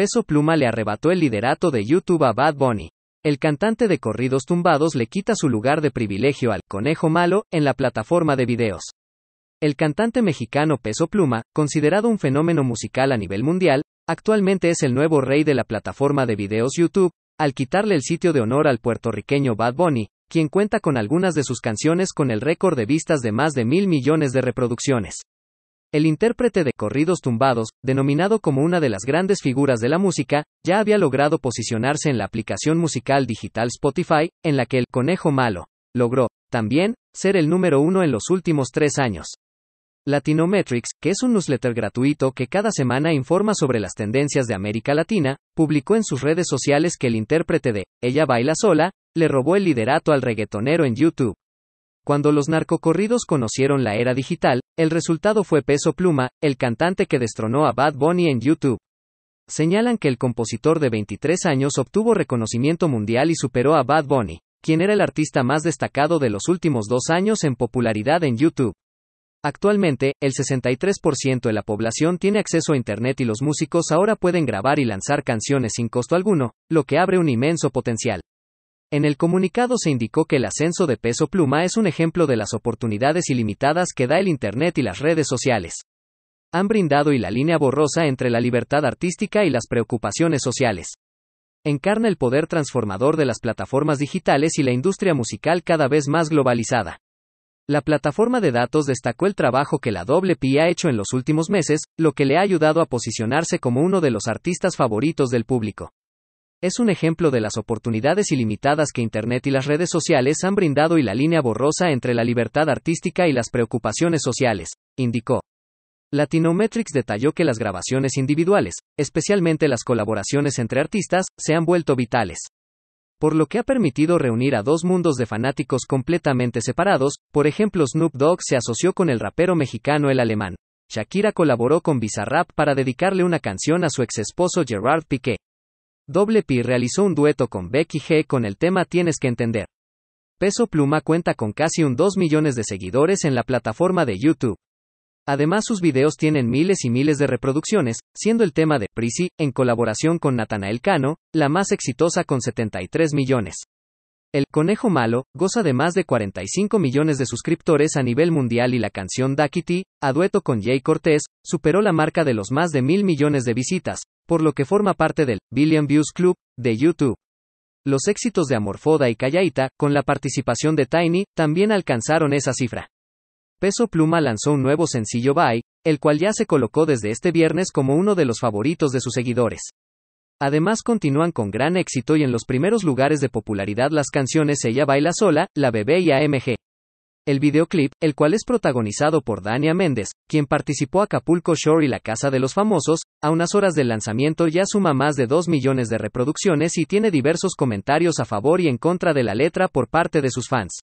Peso Pluma le arrebató el liderato de YouTube a Bad Bunny. El cantante de corridos tumbados le quita su lugar de privilegio al conejo malo en la plataforma de videos. El cantante mexicano Peso Pluma, considerado un fenómeno musical a nivel mundial, actualmente es el nuevo rey de la plataforma de videos YouTube, al quitarle el sitio de honor al puertorriqueño Bad Bunny, quien cuenta con algunas de sus canciones con el récord de vistas de más de mil millones de reproducciones. El intérprete de corridos tumbados, denominado como una de las grandes figuras de la música, ya había logrado posicionarse en la aplicación musical digital Spotify, en la que el conejo malo logró, también, ser el número uno en los últimos tres años. Latinometrics, que es un newsletter gratuito que cada semana informa sobre las tendencias de América Latina, publicó en sus redes sociales que el intérprete de Ella baila sola, le robó el liderato al reggaetonero en YouTube. Cuando los narcocorridos conocieron la era digital, el resultado fue Peso Pluma, el cantante que destronó a Bad Bunny en YouTube. Señalan que el compositor de 23 años obtuvo reconocimiento mundial y superó a Bad Bunny, quien era el artista más destacado de los últimos dos años en popularidad en YouTube. Actualmente, el 63% de la población tiene acceso a Internet y los músicos ahora pueden grabar y lanzar canciones sin costo alguno, lo que abre un inmenso potencial. En el comunicado se indicó que el ascenso de peso pluma es un ejemplo de las oportunidades ilimitadas que da el Internet y las redes sociales. Han brindado y la línea borrosa entre la libertad artística y las preocupaciones sociales. Encarna el poder transformador de las plataformas digitales y la industria musical cada vez más globalizada. La plataforma de datos destacó el trabajo que la Doble Pi ha hecho en los últimos meses, lo que le ha ayudado a posicionarse como uno de los artistas favoritos del público es un ejemplo de las oportunidades ilimitadas que Internet y las redes sociales han brindado y la línea borrosa entre la libertad artística y las preocupaciones sociales, indicó. Latinometrics detalló que las grabaciones individuales, especialmente las colaboraciones entre artistas, se han vuelto vitales. Por lo que ha permitido reunir a dos mundos de fanáticos completamente separados, por ejemplo Snoop Dogg se asoció con el rapero mexicano el alemán. Shakira colaboró con Bizarrap para dedicarle una canción a su ex esposo Gerard Piqué. Doble realizó un dueto con Becky G con el tema Tienes que entender. Peso Pluma cuenta con casi un 2 millones de seguidores en la plataforma de YouTube. Además sus videos tienen miles y miles de reproducciones, siendo el tema de Prissy, en colaboración con Natanael Cano, la más exitosa con 73 millones. El Conejo Malo goza de más de 45 millones de suscriptores a nivel mundial y la canción Duckity, a dueto con Jay Cortés, superó la marca de los más de mil millones de visitas, por lo que forma parte del Billion Views Club de YouTube. Los éxitos de Amorfoda y Callaita, con la participación de Tiny, también alcanzaron esa cifra. Peso Pluma lanzó un nuevo sencillo Bye, el cual ya se colocó desde este viernes como uno de los favoritos de sus seguidores. Además continúan con gran éxito y en los primeros lugares de popularidad las canciones Ella baila sola, La bebé y AMG. El videoclip, el cual es protagonizado por Dania Méndez, quien participó a Acapulco Shore y La Casa de los Famosos, a unas horas del lanzamiento ya suma más de 2 millones de reproducciones y tiene diversos comentarios a favor y en contra de la letra por parte de sus fans.